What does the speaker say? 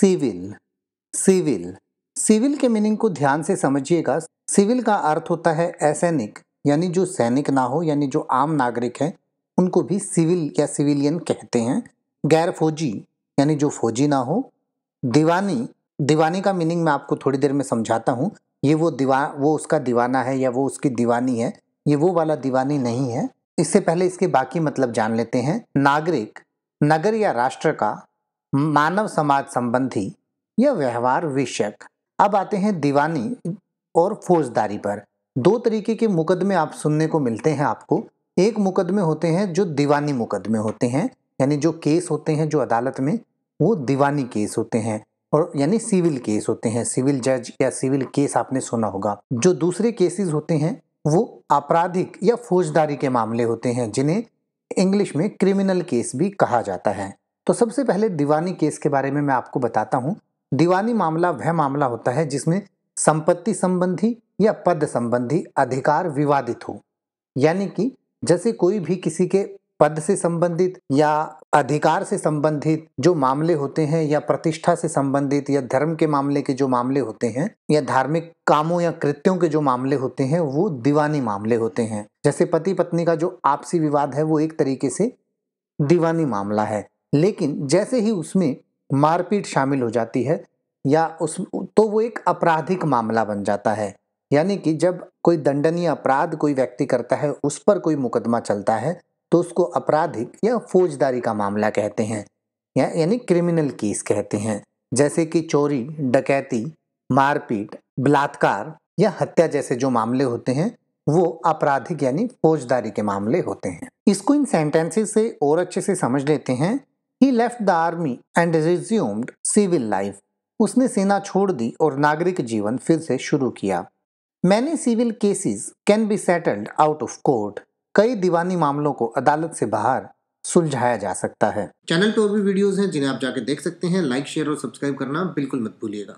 civil civil civil के meaning को ध्यान से समझिएगा सिविल का अर्थ होता है असैनिक यानी जो सैनिक ना हो यानी जो आम नागरिक है उनको भी सिविल या सिविलियन कहते हैं गैर फौजी यानी जो फौजी ना हो दीवानी दीवानी का मीनिंग मैं आपको थोड़ी देर में समझाता हूँ ये वो दीवा वो उसका दीवाना है या वो उसकी दीवानी है ये वो वाला दीवानी नहीं है इससे पहले इसके बाकी मतलब जान लेते हैं नागरिक नगर या राष्ट्र का मानव समाज संबंधी या व्यवहार विषयक अब आते हैं दीवानी और फौजदारी पर दो तरीके के मुकदमे आप सुनने को मिलते हैं आपको एक मुकदमे होते हैं जो दीवानी मुकदमे होते हैं यानी जो केस होते हैं जो अदालत में वो दीवानी केस होते हैं और यानी सिविल केस होते हैं सिविल जज या सिविल केस आपने सुना होगा जो दूसरे केसेस होते हैं वो आपराधिक या फौजदारी के मामले होते हैं जिन्हें इंग्लिश में क्रिमिनल केस भी कहा जाता है तो सबसे पहले दीवानी केस के बारे में मैं आपको बताता हूँ दीवानी मामला वह मामला होता है जिसमें संपत्ति संबंधी या पद संबंधी अधिकार विवादित हो यानी कि जैसे कोई भी किसी के पद से संबंधित या अधिकार से संबंधित जो मामले होते हैं या प्रतिष्ठा से संबंधित या धर्म के मामले के जो मामले होते हैं या धार्मिक कामों या कृत्यों के जो मामले होते हैं वो दीवानी मामले होते हैं जैसे पति पत्नी का जो आपसी विवाद है वो एक तरीके से दीवानी मामला है लेकिन जैसे ही उसमें मारपीट शामिल हो जाती है या उस तो वो एक आपराधिक मामला बन जाता है यानी कि जब कोई दंडनीय अपराध कोई व्यक्ति करता है उस पर कोई मुकदमा चलता है तो उसको आपराधिक या फौजदारी का मामला कहते हैं या यानी क्रिमिनल केस कहते हैं जैसे कि चोरी डकैती मारपीट बलात्कार या हत्या जैसे जो मामले होते हैं वो आपराधिक यानी फौजदारी के मामले होते हैं इसको इन सेंटेंसेस से और अच्छे से समझ लेते हैं ही left the army and resumed civil life उसने सेना छोड़ दी और नागरिक जीवन फिर से शुरू किया many civil cases can be settled out of court कई दीवानी मामलों को अदालत से बाहर सुलझाया जा सकता है चैनल पर और भी वीडियोस हैं जिन्हें आप जाके देख सकते हैं लाइक शेयर और सब्सक्राइब करना बिल्कुल मत भूलिएगा